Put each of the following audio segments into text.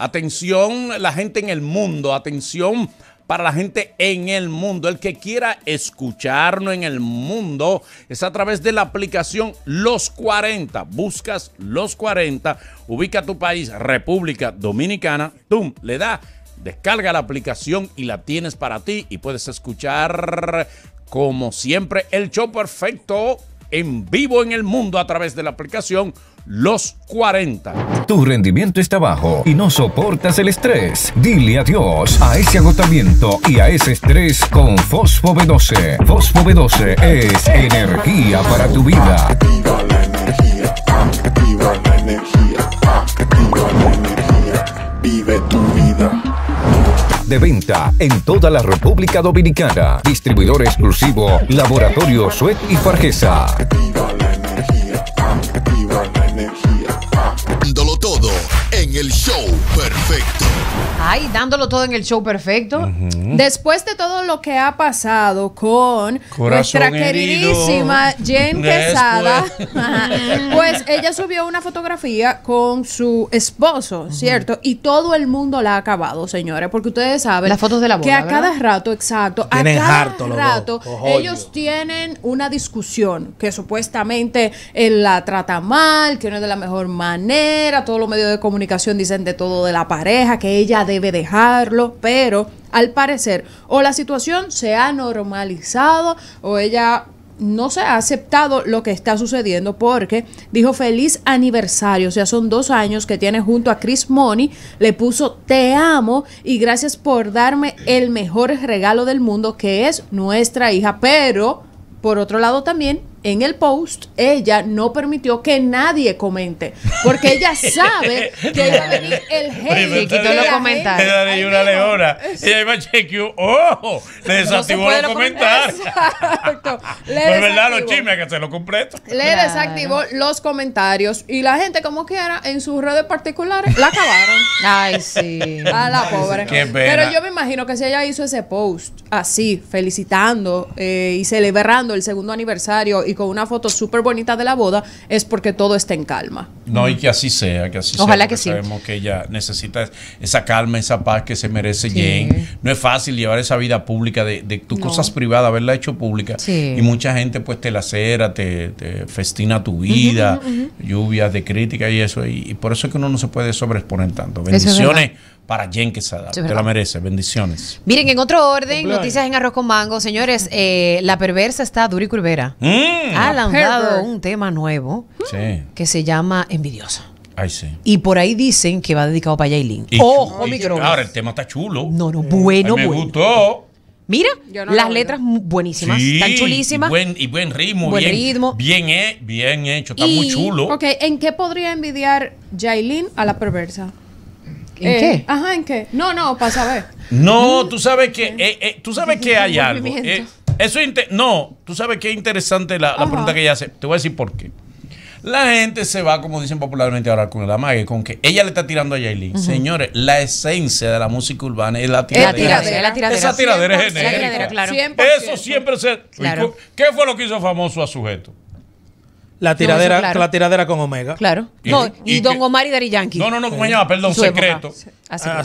Atención la gente en el mundo, atención para la gente en el mundo. El que quiera escucharnos en el mundo es a través de la aplicación Los 40. Buscas Los 40, ubica tu país, República Dominicana, ¡tum! Le da, descarga la aplicación y la tienes para ti y puedes escuchar, como siempre, el show perfecto en vivo en el mundo a través de la aplicación los 40. Tu rendimiento está bajo y no soportas el estrés. Dile adiós a ese agotamiento y a ese estrés con Fosfo B12. Fosfo B12 es energía para tu vida. la energía, la energía, Vive tu vida de venta en toda la República Dominicana. Distribuidor exclusivo Laboratorio Suet y Fargesa. dándolo todo en el show perfecto. Después de todo lo que ha pasado con nuestra queridísima Jen Quesada, pues ella subió una fotografía con su esposo, ¿cierto? Y todo el mundo la ha acabado, señores, porque ustedes saben Las fotos de la boda, que a cada rato, exacto, a cada rato ellos tienen una discusión que supuestamente él eh, la trata mal, que no es de la mejor manera, todos los medios de comunicación dicen de todo de la pareja, que ella debe debe dejarlo, pero al parecer o la situación se ha normalizado o ella no se ha aceptado lo que está sucediendo porque dijo feliz aniversario, o sea, son dos años que tiene junto a Chris Money, le puso te amo y gracias por darme el mejor regalo del mundo que es nuestra hija, pero por otro lado también en el post, ella no permitió que nadie comente, porque ella sabe que iba a venir el ...y quitó los comentarios. Ella le una leona. Ella a ¡oh! Le desactivó los comentarios. Exacto. Le pues verdad, los chismes que se lo completo. Le desactivó los comentarios y la gente, como quiera, en sus redes particulares, la acabaron. Ay, sí. A la pobre. Pero yo me imagino que si ella hizo ese post así, felicitando eh, y celebrando el segundo aniversario y con una foto súper bonita de la boda, es porque todo está en calma. No, y que así sea, que así sea. Ojalá que sí. Sabemos que ella necesita esa calma, esa paz que se merece sí. No es fácil llevar esa vida pública de, tus cosas privadas, haberla hecho pública. Y mucha gente pues te lacera, te, te festina tu vida, lluvias de crítica y eso. Y, por eso es que uno no se puede sobreexponer tanto. Bendiciones para Jen Quesada. Te la merece. Bendiciones. Miren, en otro orden, noticias en Arroz con Mango. Señores, eh, la perversa está Duri curvera. Mm. ha lanzado un tema nuevo que se llama Envidiosa. Y por ahí dicen que va dedicado para Yailin. Ojo, micro. Ahora, el tema está chulo. No, no, bueno, me gustó. Mira, las letras buenísimas, tan chulísimas. Y buen, ritmo. Buen bien, ritmo. Bien, hecho, está muy chulo. Ok, ¿en qué podría envidiar Jailin a la perversa? ¿En eh, qué? Ajá, ¿en qué? No, no, para saber. No, tú sabes que, eh, eh, tú sabes que hay algo. eso no, tú sabes que es interesante la, pregunta que ella hace. Te voy a decir por qué. La gente se va, como dicen popularmente ahora, con la amague, con que ella le está tirando a Yailin. Señores, la esencia de la música urbana es la tiradera. La la tiradera. Esa tiradera es genérica. claro. Eso siempre se... ¿Qué fue lo que hizo famoso a Sujeto? La tiradera, la tiradera con Omega. Claro. no, y, Don Omar y Dari Yankee. No, no, no, como se Perdón, Secreto. Ah,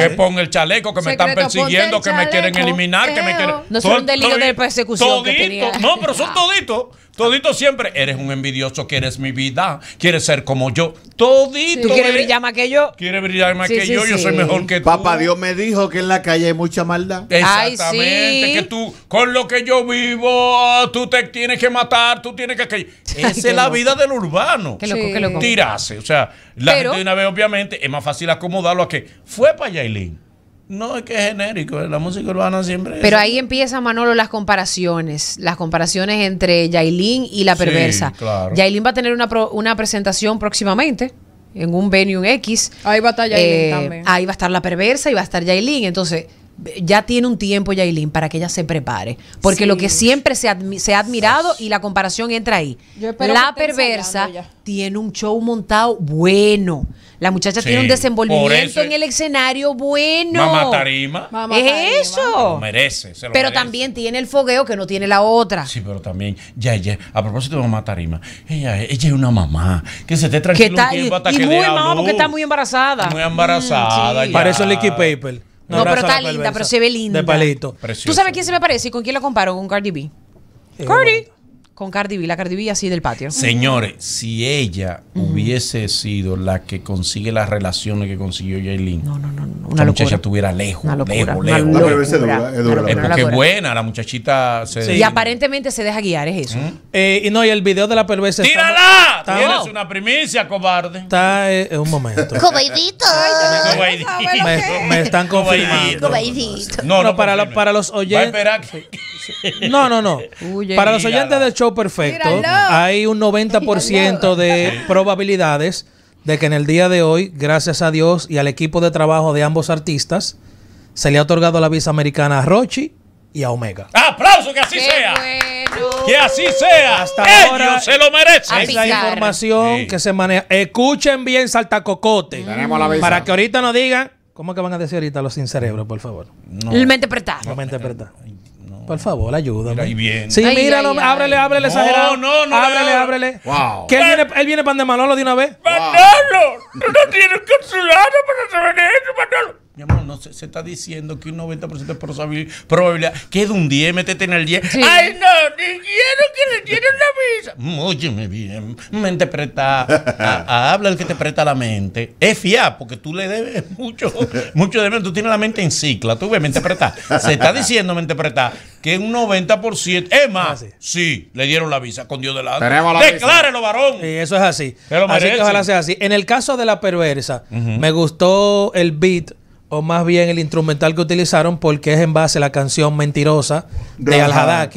que ah. ponga el chaleco, que me están persiguiendo, que me quieren eliminar, que me quieren. Eh, no son un de persecución. Todito, No, pero son ah. toditos. Todito siempre. Eres un envidioso, quieres mi vida, quieres ser como yo. Todito. ¿Tú quieres eh. brillar más que yo? quiere brillar más que yo, yo soy mejor que tú. Papá Dios me dijo que en la calle hay mucha maldad. Exactamente, que tú, con lo que yo vivo, tú te tienes que matar, tú tienes que. Esa es la vida del urbano. Qué Tirarse. O sea, la gente de una vez, obviamente, es más fácil acomodarlo a que fue para Yailin. No, es que es genérico, eh, la música urbana siempre es Pero ahí empieza Manolo las comparaciones, las comparaciones entre Yailin y La Perversa. Yailin va a tener una, presentación próximamente en un venue X. Ahí va a estar Yailin eh, también. Ahí va a estar La Perversa y va a estar Yailin, entonces ya tiene un tiempo Yailin para que ella se prepare. Porque lo que siempre se, ha admirado y la comparación entra ahí. La perversa tiene un show montado bueno. La muchacha tiene un desenvolvimiento en el escenario bueno. Mamá tarima. es eso. merece. pero también tiene el fogueo que no tiene la otra. Sí, pero también. Ya, A propósito de mamá tarima. Ella, es una mamá. Que se te tranquila un tiempo que muy mamá porque está muy embarazada. Muy embarazada. Mm, para eso el equipaper no, pero está linda, pero se ve linda. De palito. ¿Tú sabes quién se me parece y con quién lo comparo? Con Cardi B. Eh, Cardi. Con Cardi B, la Cardi B así del patio. Señores, si ella hubiese sido la que consigue las relaciones que consiguió Jaylin, no, no, no, una muchacha estuviera lejos, es, dura, es, porque buena, la muchachita se sí. Y aparentemente se deja guiar, es eso. ¿Mm? Eh, y no, y el video de la perversa. ¡Tírala! Tienes una primicia, cobarde. Está en eh, un momento. Cobaidito. me, están confirmando. No, No, no, para, para los oyentes. No, no, no. Para los oyentes del show perfecto, hay un 90% de probabilidades de que en el día de hoy, gracias a Dios y al equipo de trabajo de ambos artistas, se le ha otorgado la visa americana a Rochi y a Omega. ¡Aplauso que así sea! ¡Que así sea! Hasta Ellos se lo merecen. información que se maneja. Escuchen bien Saltacocote. Mm. Para que ahorita no digan ¿Cómo que van a decir ahorita los sin cerebro, por favor? No. Mente No, mente por favor, ayúdame. Sí, míralo, ábrele, ábrele, exagerado. No, no, no. Ábrele, ábrele. Wow. Que él viene, él viene pan de Manolo de una vez. Manolo, wow. tú no tienes consulado para saber eso, Manolo. Mi amor, no se, está diciendo que un 90% de probabilidad de un 10, metete en el 10. ¡Ay, no! ¡Ni quiero que le dieron la visa! Óyeme bien, me preta. habla el que te presta la mente. Es fiar, porque tú le debes mucho, mucho de menos. Tú tienes la mente en cicla, tú ves, mente preta. Se está diciendo, me preta, que un 90%. Es más, ah, sí. le dieron la visa, con Dios delante. Declárelo, varón. Y eso es así. Pero así ojalá sea así. En el caso de la perversa, me gustó el beat o más bien el instrumental que utilizaron, porque es en base a la canción Mentirosa de al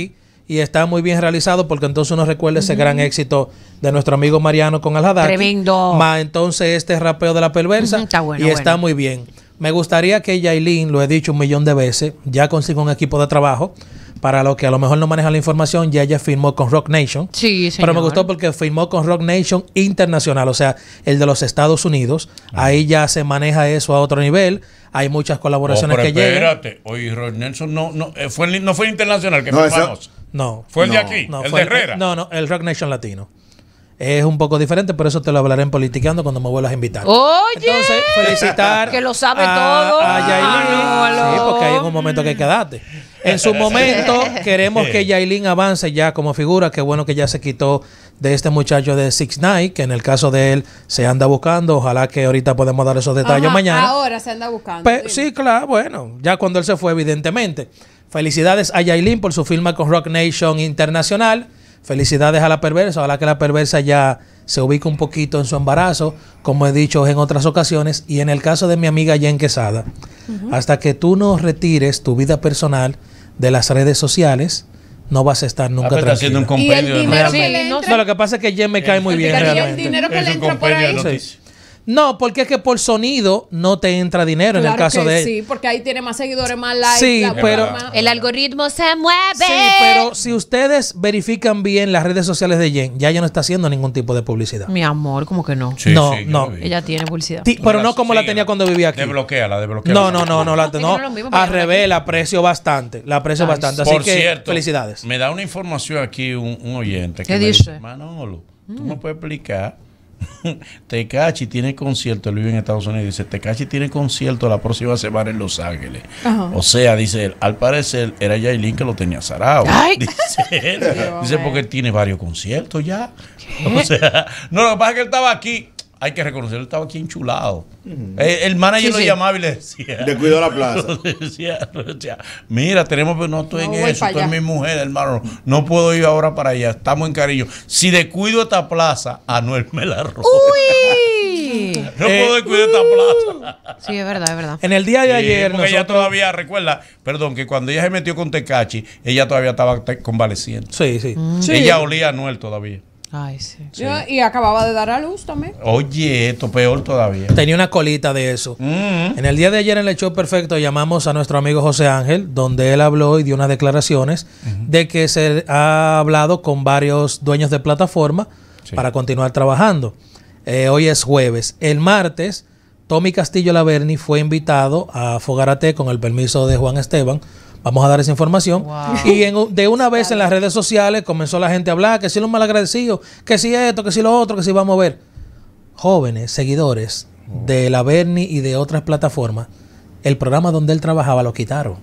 Y está muy bien realizado porque entonces uno recuerda ese gran éxito de nuestro amigo Mariano con al Tremendo. Más entonces este rapeo de la perversa. y está muy bien. Me gustaría que Yailin, lo he dicho un millón de veces, ya consiga un equipo de trabajo para los que a lo mejor no manejan la información, ya ella firmó con Rock Nation. Sí, sí, Pero me gustó porque firmó con Rock Nation Internacional, o sea, el de los Estados Unidos. Ahí ya se maneja eso a otro nivel. Hay muchas colaboraciones oh, pero que espérate. Oye, Rock Nation no, no, eh, fue, no fue internacional, que firmamos. fue No. ¿Fue el de aquí? ¿El de Herrera? no, no, el Rock Nation Latino es un poco diferente, pero eso te lo hablaré en Politiqueando cuando me vuelvas a invitar. Oye, entonces felicitar que lo sabe todo. sí, porque hay un momento que quedarte. En su momento queremos que Yailin avance ya como figura, qué bueno que ya se quitó de este muchacho de Six Night, que en el caso de él se anda buscando. Ojalá que ahorita podemos dar esos detalles mañana. Ahora se anda buscando. sí, claro, bueno, ya cuando él se fue, evidentemente. Felicidades a Yailin por su firma con Rock Nation Internacional. Felicidades a la perversa, ojalá que la perversa ya se ubica un poquito en su embarazo, como he dicho en otras ocasiones, y en el caso de mi amiga Jen Quesada, hasta que tú no retires tu vida personal de las redes sociales, no vas a estar nunca tranquilo. Ah, haciendo un no, lo que pasa es que Jen me cae muy bien. No, porque es que por sonido no te entra dinero en el caso de. Sí, porque ahí tiene más seguidores, más likes. Sí, pero. El algoritmo se mueve. Sí, pero si ustedes verifican bien las redes sociales de Jen, ya ella no está haciendo ningún tipo de publicidad. Mi amor, como que no. no, no. Ella tiene publicidad. pero no como la tenía cuando vivía aquí. Desbloquea la. No, no, no, no. no, no, al revés, la aprecio bastante. La aprecio bastante. por cierto, felicidades. Me da una información aquí un, oyente. Que ¿Qué dice? Manolo, tú me mm. puedes explicar Tecachi tiene concierto, él vive en Estados Unidos, dice, Tecachi tiene concierto la próxima semana en Los Ángeles. O sea, dice él, al parecer era Yailin que lo tenía zarado. Dice porque él tiene varios conciertos ya. O sea, no, lo que pasa es que él estaba aquí hay que reconocerlo, estaba aquí enchulado. el, manager lo llamaba y le decía. Le cuidó la plaza. mira, tenemos, pero no estoy en eso, estoy mi mujer, hermano. No puedo ir ahora para allá, estamos en cariño. Si descuido esta plaza, Anuel me la roba. ¡Uy! no puedo eh, descuidar esta plaza. Uh. sí, es verdad, es verdad. En el día de ayer. porque ella todavía, recuerda, perdón, que cuando ella se metió con Tecachi, ella todavía estaba convaleciendo. Sí, mm. sí. Ella olía a Anuel todavía. Y acababa de dar a luz también. Oye, esto peor todavía. Tenía una colita de eso. Mm. En el día de ayer en el show perfecto llamamos a nuestro amigo José Ángel, donde él habló y dio unas declaraciones de que se ha hablado con varios dueños de plataforma para continuar trabajando. Eh, hoy es jueves. El martes, Tommy Castillo Laverni fue invitado a Fogarate con el permiso de Juan Esteban Vamos a dar esa información. Y de una vez en las redes sociales comenzó la gente a hablar que si los malagradecidos, que si esto, que si lo otro, que si vamos a ver. Jóvenes, seguidores de la Berni y de otras plataformas, el programa donde él trabajaba lo quitaron.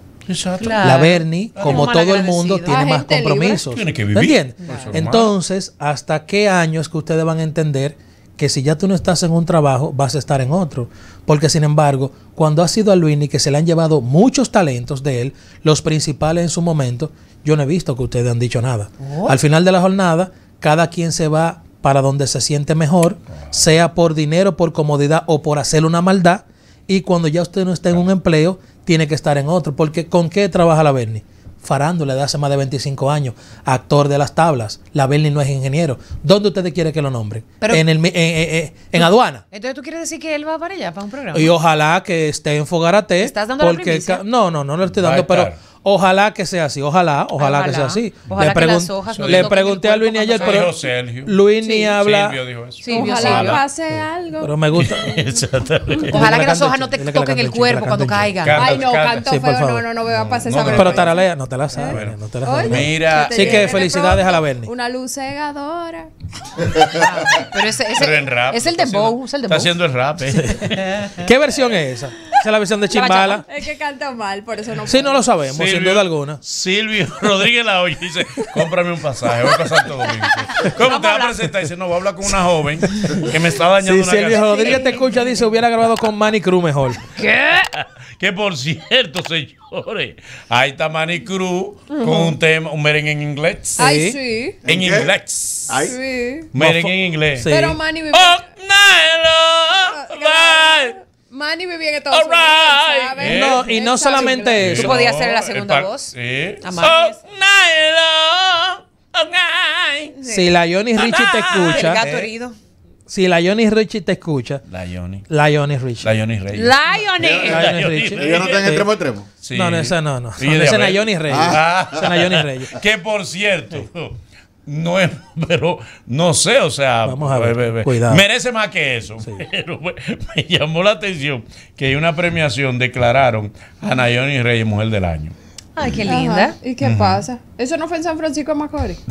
La Berni, como todo el mundo, tiene ah, más compromisos. Tiene que vivir. Entonces, ¿hasta qué años... que ustedes van a entender que si ya tú no estás en un trabajo, vas a estar en otro. Porque sin embargo, cuando ha sido a Luini que se le han llevado muchos talentos de él, los principales en su momento, yo no he visto que ustedes han dicho nada. Oh. Al final de la jornada, cada quien se va para donde se siente mejor, sea por dinero, por comodidad o por hacer una maldad. Y cuando ya usted no está en un empleo, tiene que estar en otro. Porque ¿con qué trabaja la Bernie? farándula de hace más de 25 años, actor de las tablas, la Berni no es ingeniero. ¿Dónde ustedes quiere que lo nombre? en, el, eh, eh, eh, en, aduana. Entonces tú quieres decir que él va para allá, para un programa. Y ojalá que esté en Fogarate. ¿Estás dando porque, la primicia? No, no, no lo estoy dando, pero Ojalá que sea así, ojalá, ojalá, que sea así. Ojalá le, que las hojas le pregunté a Luis ni ayer, pero Luis ni habla. Silvio dijo eso. ojalá pase algo. Pero me gusta. ojalá que las hojas no te toquen el cuerpo cuando caigan. Ay, no, canto sí, feo, no, no, no me va a pasar esa no, Pero taralea, no te la sabes, bueno. no te la sabes. Mira. Así que felicidades a la Bernie. Una luz cegadora. Pero ese es el de es el Está haciendo el rap. Eh. ¿Qué versión es esa? es la versión de Chimbala. Es que canta mal, por eso no. Sí, no lo sabemos, Silvio, sin duda alguna. Silvio Rodríguez la oye y dice: cómprame un pasaje, voy a Santo Domingo. ¿Cómo te va a presentar? Dice: No, voy a hablar con una joven que me está dañando sí, una Silvio Rodríguez te escucha, dice: Hubiera grabado con Manny Cruz mejor. ¿Qué? Que por cierto, señores, ahí está Manny Cruz con un tema, un merengue en inglés. Sí. sí. En inglés. Sí. Merengue en inglés. Pero Manny. Oh, ah, Manny vivía en Estados Unidos, y no solamente eso. Tú podías ser la segunda voz. Sí. Si la Johnny Richie te escucha. Eh, si la Johnny Richie te escucha. La Johnny. La Johnny Richie. La Johnny Reyes. La Johnny. Richie. Ellos no están en extremo extremo. No, no, esa no, no. esa es la Johnny Reyes. Ah. Esa es la Johnny Reyes. Que por cierto no pero no sé, o sea, Vamos a pues, ver, pues, pues, cuidado merece más que eso. Pero me, llamó la atención que hay una premiación declararon a Nayoni Reyes Mujer del Año. Ay, qué linda. ¿Y qué pasa? ¿Eso no fue en San Francisco de Macorís?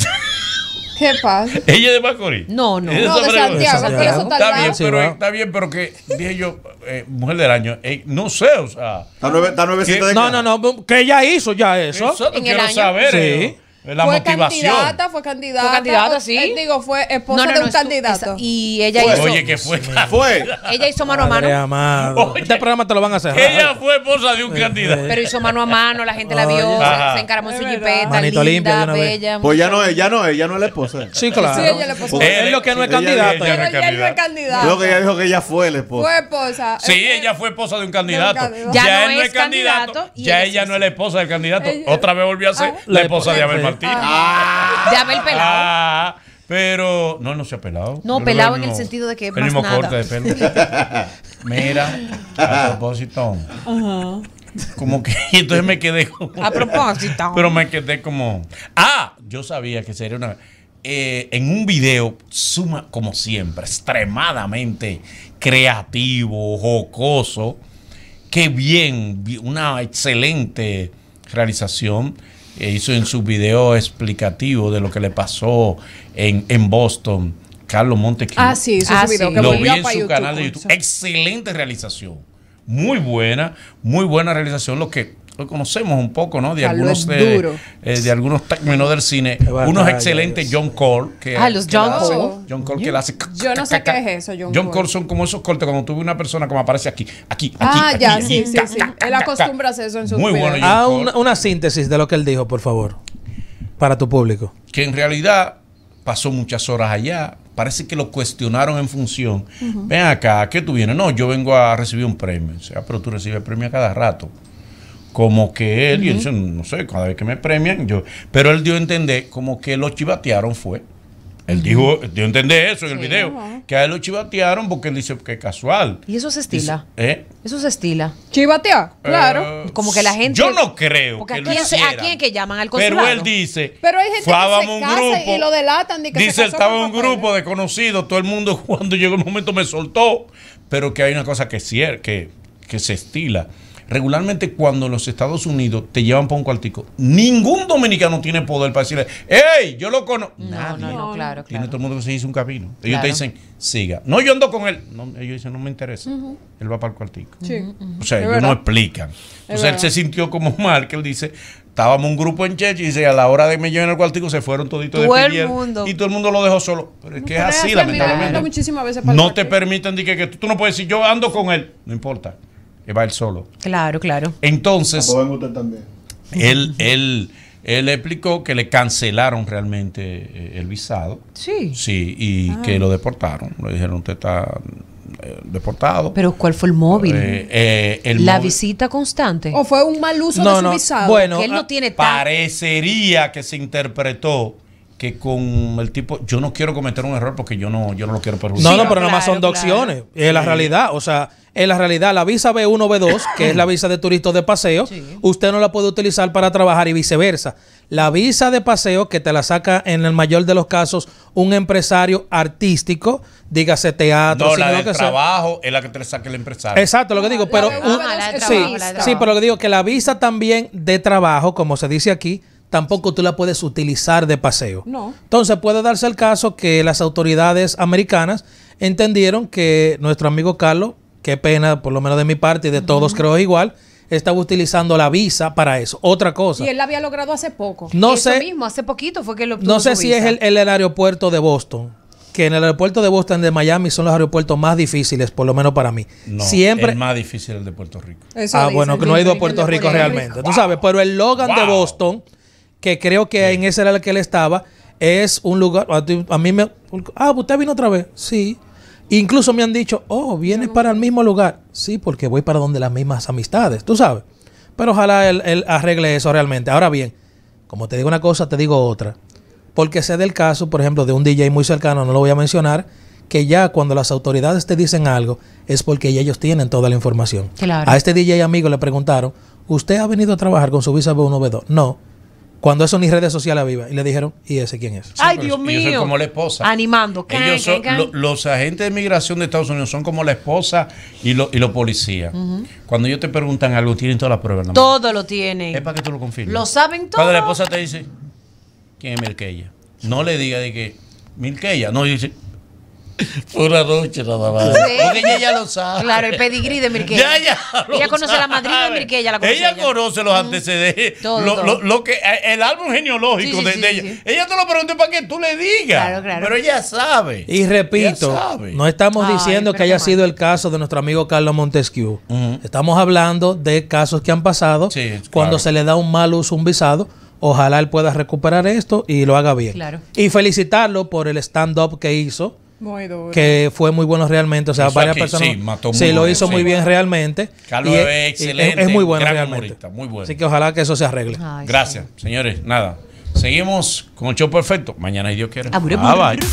¿Qué pasa? ¿Ella es de Macorís? No, no. no, de Santiago. está, bien, pero, está bien, pero que dije yo, eh, mujer del año, eh, no sé, o sea. Está nueve, está de No, no, no, que ella hizo ya eso. Eso quiero saber. La fue candidata, fue candidata. Fue candidata, sí. Eh, digo, fue esposa de un candidato. y ella hizo. Oye, que fue. Fue. Ella hizo mano a mano. este programa te lo van a cerrar. Ella fue esposa de un candidato. Pero hizo mano a mano, la gente la vio, se, encaramó su jipeta, Manito limpia linda, bella. Pues ya no es, ya no es, ya no es la esposa. Sí, claro. Sí, ella le Él lo que no es candidato. ella- es candidata. que ella dijo que ella fue la esposa. Fue esposa. Sí, ella fue esposa de un candidato. Ya no es candidato, ya ella no es la esposa del candidato. Otra vez volvió a ser ah. la esposa de Abel Ah. ah, de pelado. Ah. pero no, no se ha pelado. No, pelado en el sentido de que. El más mismo corte de pelo. Mira, a propósito. Como que entonces me quedé como. A propósito. Pero me quedé como. Ah, yo sabía que sería una. Eh, en un video suma, como siempre, extremadamente creativo, jocoso. Qué bien, una excelente realización e hizo en su video explicativo de lo que le pasó en, Boston. Carlos Montes. Ah, sí, hizo ah, video. Que lo vi en su canal de YouTube. Excelente realización. Muy buena, muy buena realización. Lo que lo conocemos un poco, ¿no? De algunos eh, de, algunos del cine. Unos excelentes John Cole. Que, ah, los John Cole. John Cole que hace. Yo no sé qué es eso, John, John Cole. son como esos cortes cuando tuve una persona como aparece aquí, aquí, ah, aquí. Ah, ya, sí, sí, sí. Él acostumbra a hacer eso en sus Muy bueno. John ah, Una, una síntesis de lo que él dijo, por favor, para tu público. Que en realidad pasó muchas horas allá, parece que lo cuestionaron en función. Ven acá, ¿a qué tú vienes? No, yo vengo a recibir un premio. O sea, pero tú recibes premio a cada rato como que él, y no sé, cada vez que me premian, yo. Pero él dio a entender como que lo chivatearon fue. Él dijo, yo entendí eso en el video, que a él lo chivatearon porque él dice que casual. Y eso se estila. ¿eh? Eso se estila. Chivatear, eh, claro. como que la gente. Yo no creo. Porque que quién que llaman al Pero él dice. Pero un grupo, y lo dice, estaba un grupo de conocidos, todo el mundo cuando llegó el momento me soltó. Pero que hay una cosa que, que, que se estila Regularmente cuando los Estados Unidos te llevan para un cuartico, ningún dominicano tiene poder para decirle, hey, yo lo conozco. No, no, claro, claro. Tiene todo el mundo que se hizo un camino. Ellos te dicen, siga. No, yo ando con él. ellos dicen, no me interesa. Él va para el cuartico. O sea, ellos no explican. Entonces él se sintió como mal, que él dice, estábamos un grupo en Chechi y dice, a la hora de que me lleven al cuartico se fueron toditos de el y todo el mundo lo dejó solo. Pero es que es así, lamentablemente. no te permiten que, que tú, no puedes decir yo ando con él, no importa. Eh, va él solo. Claro, claro. Entonces, también. Él, él, explicó que le cancelaron realmente eh, el visado. Sí. Sí, y ah. que lo deportaron. Le dijeron, usted está eh, deportado. Pero ¿cuál fue el móvil? la visita constante. ¿O fue un mal uso de su visado? Bueno, no ah, tiene parecería que se interpretó que con el tipo, yo no quiero cometer un error porque yo no, yo no lo quiero perjudicar. No, no, pero nada más son dos opciones. Es la realidad. O sea, es la realidad. La visa B1, B2, que es la visa de turista de paseo, usted no la puede utilizar para trabajar y viceversa. La visa de paseo, que te la saca en el mayor de los casos un empresario artístico, dígase teatro, no, la de trabajo es la que te la saca el empresario. Exacto, lo que digo. Pero, sí, sí, pero lo que digo que la visa también de trabajo, como se dice aquí, tampoco tú la puedes utilizar de paseo. No. Entonces puede darse el caso que las autoridades americanas entendieron que nuestro amigo Carlos, qué pena, por lo menos de mi parte y de todos creo igual, estaba utilizando la visa para eso. Otra cosa. Y él la había logrado hace poco. No sé. mismo, hace poquito fue que lo. No sé si es el, aeropuerto de Boston. Que en el aeropuerto de Boston de Miami son los aeropuertos más difíciles, por lo menos para mí. No, Siempre. El más difícil el de Puerto Rico. ah, bueno, que no he ido a Puerto Rico, realmente. Tú sabes, pero el Logan de Boston que creo que en ese era el que él estaba, es un lugar. A, mí me. Ah, usted vino otra vez. Sí. Incluso me han dicho, oh, vienes para el mismo lugar. Sí, porque voy para donde las mismas amistades, tú sabes. Pero ojalá él, arregle eso realmente. Ahora bien, como te digo una cosa, te digo otra. Porque sé del caso, por ejemplo, de un DJ muy cercano, no lo voy a mencionar, que ya cuando las autoridades te dicen algo es porque ellos tienen toda la información. A este DJ amigo le preguntaron, ¿usted ha venido a trabajar con su visa B1B2? No. Cuando eso ni redes sociales viva. Y le dijeron, ¿y ese quién es? Ay, Dios mío. como la esposa. Animando. Ellos son, los agentes de migración de Estados Unidos son como la esposa y, los policías. Cuando ellos te preguntan algo, tienen todas las pruebas. Todo lo tienen. Es para que tú lo confirmes. Lo saben todos. Cuando la esposa te dice, ¿quién es Mirkeya? No le diga de que, Mirkeya. No, dice, Fue una noche la más. ella lo sabe. Claro, el pedigrí de Mirquella. ella conoce la madrina de Mirquella. ella, conoce los antecedentes. que, eh, el álbum genealógico de, ella. Ella te lo preguntó para que tú le digas. Pero ella sabe. Y repito, no estamos diciendo que haya sido el caso de nuestro amigo Carlos Montesquieu. Estamos hablando de casos que han pasado cuando se le da un mal uso, un visado ojalá él pueda recuperar esto y lo haga bien. Y felicitarlo por el stand-up que hizo que fue muy bueno realmente. O sea, varias personas. Sí, lo hizo muy bien realmente. Carlos es, muy bueno realmente. Así que ojalá que eso se arregle. Gracias, señores. Nada. Seguimos con el show perfecto. Mañana, y Dios quiere. Ah,